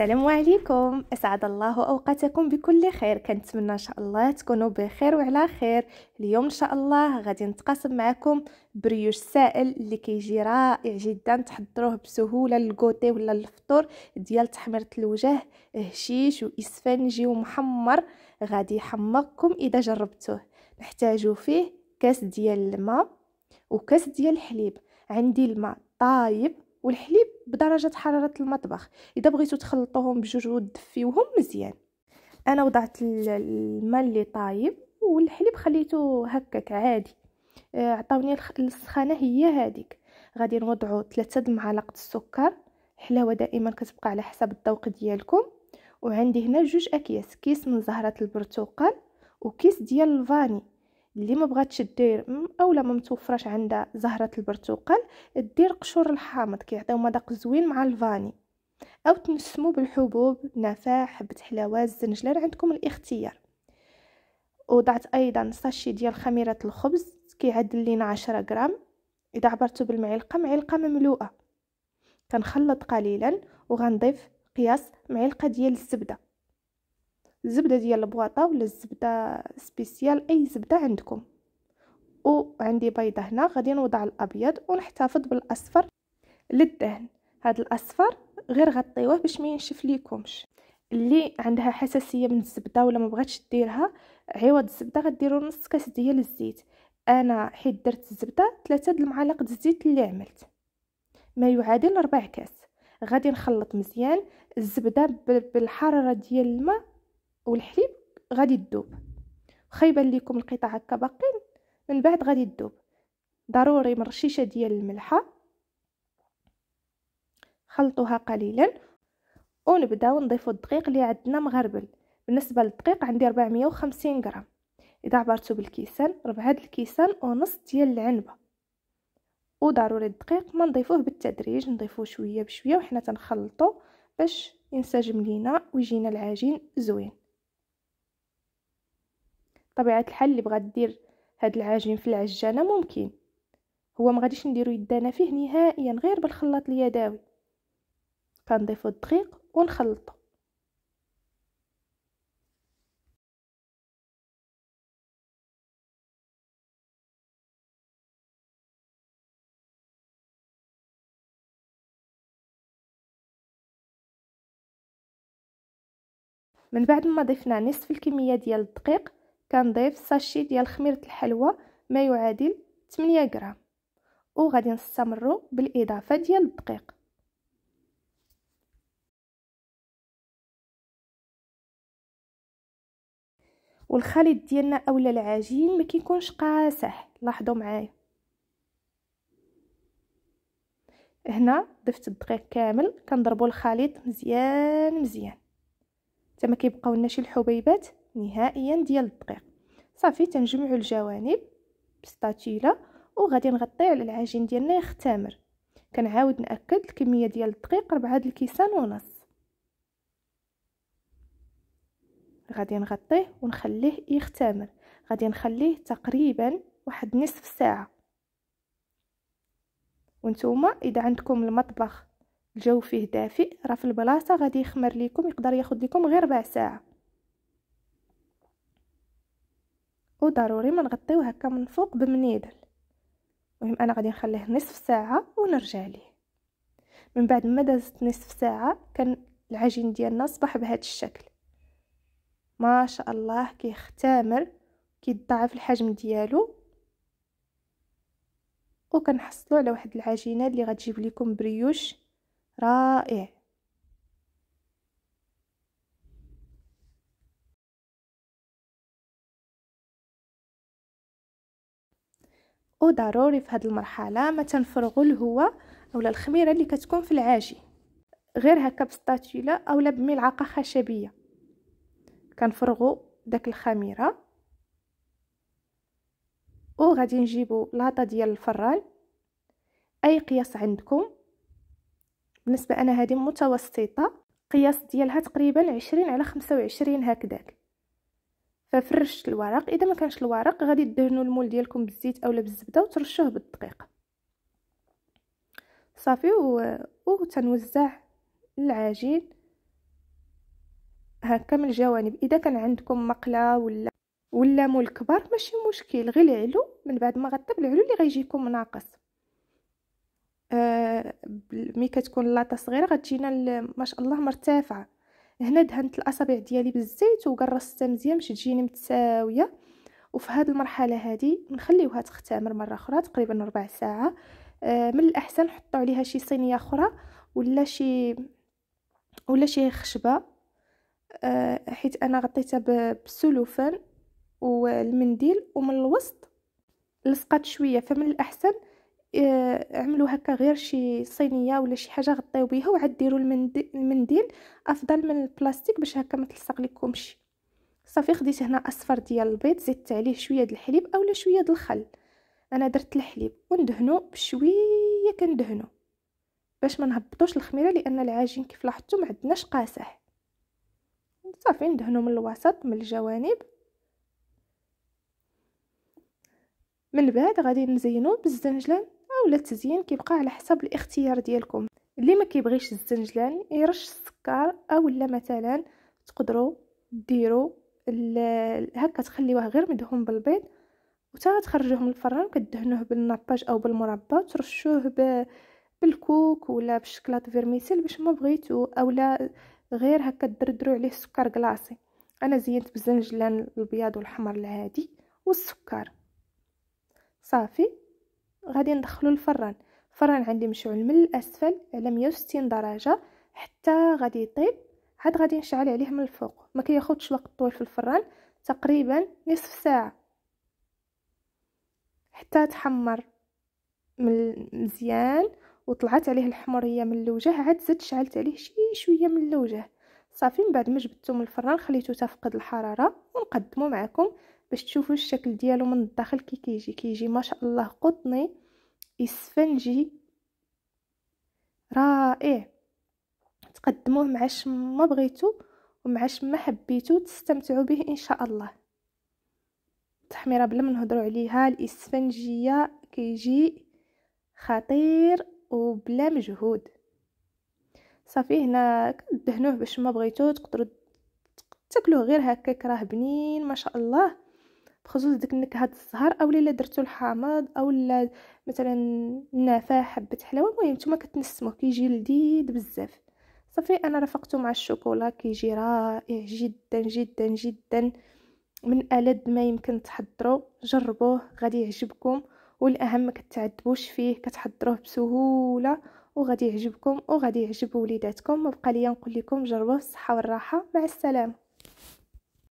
السلام عليكم اسعد الله اوقاتكم بكل خير كنتمنى ان شاء الله تكونوا بخير وعلى خير اليوم ان شاء الله غادي نتقاسم معكم بريوش سائل اللي كيجي رائع جدا تحضروه بسهوله للكوتي ولا للفطور ديال تحميره الوجه هشيش واسفنجي ومحمر غادي يحمقكم اذا جربتوه نحتاجو فيه كاس ديال الماء وكاس ديال الحليب عندي الماء طايب والحليب بدرجه حراره المطبخ اذا بغيتو تخلطوهم بجوج وتدفيوهم مزيان انا وضعت الماء اللي طايب والحليب خليته هكاك عادي آه، عطاوني السخانه هي هاديك غادي نوضعو ثلاثة معالق السكر الحلاوه دائما كتبقى على حسب الذوق ديالكم وعندي هنا جوج اكياس كيس من زهره البرتقال وكيس ديال الفاني اللي ما بغاتش دير اولا ما متوفراش عندها زهره البرتقال دير قشور الحامض كيعطيو مذاق زوين مع الفاني او تنسمو بالحبوب نعناع حبه حلاوه الزنجلان عندكم الاختيار وضعت ايضا ساشي ديال خميره الخبز كيعدل لينا 10 غرام اذا عبرتو بالمعلقه معلقه مملوءه كنخلط قليلا وغنضيف قياس معلقه ديال الزبده الزبده ديال البواطه ولا الزبده سبيسيال اي زبده عندكم وعندي بيضه هنا غادي نوضع الابيض ونحتفظ بالاصفر للدهن هذا الاصفر غير غطيوه باش ما ينشف ليكمش اللي عندها حساسيه من الزبده ولا ما بغاتش ديرها عوض الزبده غديروا نص كاس ديال الزيت انا حيت درت الزبده د المعالق الزيت اللي عملت ما يعادل ربع كاس غادي نخلط مزيان الزبده بالحراره ديال الماء والحليب غادي تذوب واخا يبان لكم القطع هكا باقين من بعد غادي تذوب ضروري مرشيشه ديال الملحه خلطوها قليلا ونبداو نضيفو الدقيق اللي عندنا مغربل بالنسبه للدقيق عندي 450 غرام اذا عبرتو بالكيسان ربع هاد الكيسان ونص ديال العنبه وضروري الدقيق ما نضيفوه بالتدريج نضيفوه شويه بشويه وحنا تنخلطو باش ينسجم لينا ويجينا العجين زوين بطبيعه الحال اللي بغات دير هاد العجين في العجانه ممكن هو ما غاديش نديرو يدانا فيه نهائيا غير بالخلاط اليدوي كنضيفو الدقيق ونخلطو من بعد ما ضفنا نصف الكميه ديال الدقيق كنضيف ساشي ديال خميرة الحلوى ما يعادل 8 غرام وغادي نستمروا بالاضافه ديال الدقيق والخليط ديالنا اولا العجين ما كيكونش قاسح لاحظوا معايا هنا ضفت الدقيق كامل كنضربوا الخليط مزيان مزيان حتى ما كيبقاو لنا شي الحبيبات نهائيا ديال الدقيق صافي تنجمعوا الجوانب بستاتيلا وغادي نغطيه على العجين ديالنا يختمر كنعاود ناكد الكميه ديال الدقيق د الكيسان ونص غادي نغطيه ونخليه يختمر غادي نخليه تقريبا واحد نصف ساعه وانتوما اذا عندكم المطبخ الجو فيه دافئ راه في البلاصه غادي يخمر لكم يقدر ياخذ لكم غير ربع ساعه وضروري ما نغطيوه هكا من فوق بمنيدل المهم انا غادي نخليه نصف ساعه ونرجع ليه من بعد ما دازت نصف ساعه كان العجين ديالنا صبح بهذا الشكل ما شاء الله كيختامر كيتضاعف الحجم ديالو وكنحصلوا على واحد العجينه اللي غتجيب لكم بريوش رائع وضروري في هذه المرحله ما تنفرغوا الهواء اولا الخميره اللي كتكون في العاجي غير هكا بسطاتيلا اولا بملعقه خشبيه كنفرغوا داك الخميره وغادي نجيبوا لاطا ديال الفران اي قياس عندكم بالنسبه انا هذه متوسطه قياس ديالها تقريبا عشرين على خمسة وعشرين هكذاك ففرشت الورق اذا ما كانش الورق غادي تدهنوا المول ديالكم بالزيت اولا بالزبده وترشوه بالدقيق صافي و... وتنوزع العجين هكا من الجوانب اذا كان عندكم مقله ولا ولا مول كبار ماشي مشكل غير العلو من بعد ما غطب العلو اللي غيجيكم ناقص آه مي كتكون لاطه صغيره غتجينا ما شاء الله مرتفعه هنا دهنت الاصابع ديالي بالزيت وقرصتها مزيان باش تجيني متساويه وفي هذه المرحله هذه نخليوها تختمر مره اخرى تقريبا ربع ساعه آه من الاحسن نحطوا عليها شي صينيه اخرى ولا شي ولا شي خشبه آه حيت انا غطيتها بالسلوفان والمنديل ومن الوسط لصقات شويه فمن الاحسن آه، اعملوا هكا غير شي صينيه ولا شي حاجه غطيو بيها وعاد ديروا المنديل افضل من البلاستيك باش هكا ما تلصق لكمش صافي خديت هنا اصفر ديال البيض زدت عليه شويه د الحليب اولا شويه د الخل انا درت الحليب وندهنو بشويه كندهنو باش ما نهبطوش الخميره لان العجين كيف لاحظتوا ما عندناش قاسح صافي ندهنو من الوسط من الجوانب من بعد غادي نزينو بالزنجلان ولا التزيين كيبقى على حسب الاختيار ديالكم اللي ما كيبغيش الزنجلان يرش السكر اولا مثلا تقدروا ديروا هكا تخليوه غير مدهون بالبيض وتا تخرجوه من الفران كدهنوه بالناباج او بالمربى وترشوه بالكوك ولا بالشكلاط فيرميسيل باش ما بغيتو اولا غير هكا تدردرو عليه السكر كلاصي انا زينت بالزنجلان الابيض والحمر العادي والسكر صافي غادي ندخلو الفران الفران عندي مشعول من الاسفل على 160 درجه حتى غادي يطيب عاد غادي نشعل عليه من الفوق ما كياخذش وقت طويل في الفران تقريبا نصف ساعه حتى تحمر من مزيان وطلعت عليه الحمريه من الوجه عاد زدت شعلت عليه شي شويه من الوجه صافي من بعد ما جبدته من الفران خليته تفقد الحراره ونقدمه معكم باش تشوفوا الشكل ديالو من الداخل كي كيجي كيجي ما شاء الله قطني اسفنجي رائع تقدموه مع ما بغيتو ومع ما حبيتو تستمتعوا به ان شاء الله التحميره بلا ما نهضروا عليها الاسفنجيه كيجي خطير وبلا مجهود صافي هنا دهنوه باش ما بغيتو تقدروا تاكلوه غير هكاك راه بنين ما شاء الله بخصوص ديك النكهه الزهر اولا الا درتو الحامض اولا مثلا النافع حبه حلاوه المهم نتوما كتنسموه كيجي لذيذ بزاف صافي انا رافقته مع الشوكولا كيجي رائع جدا جدا جدا من ألد ما يمكن تحضروا جربوه غادي يعجبكم والاهم ما كتعذبوش فيه كتحضروه بسهوله وغادي يعجبكم وغادي يعجب وليداتكم وبقى ليا نقول لكم جربوه بالصحه والراحه مع السلامه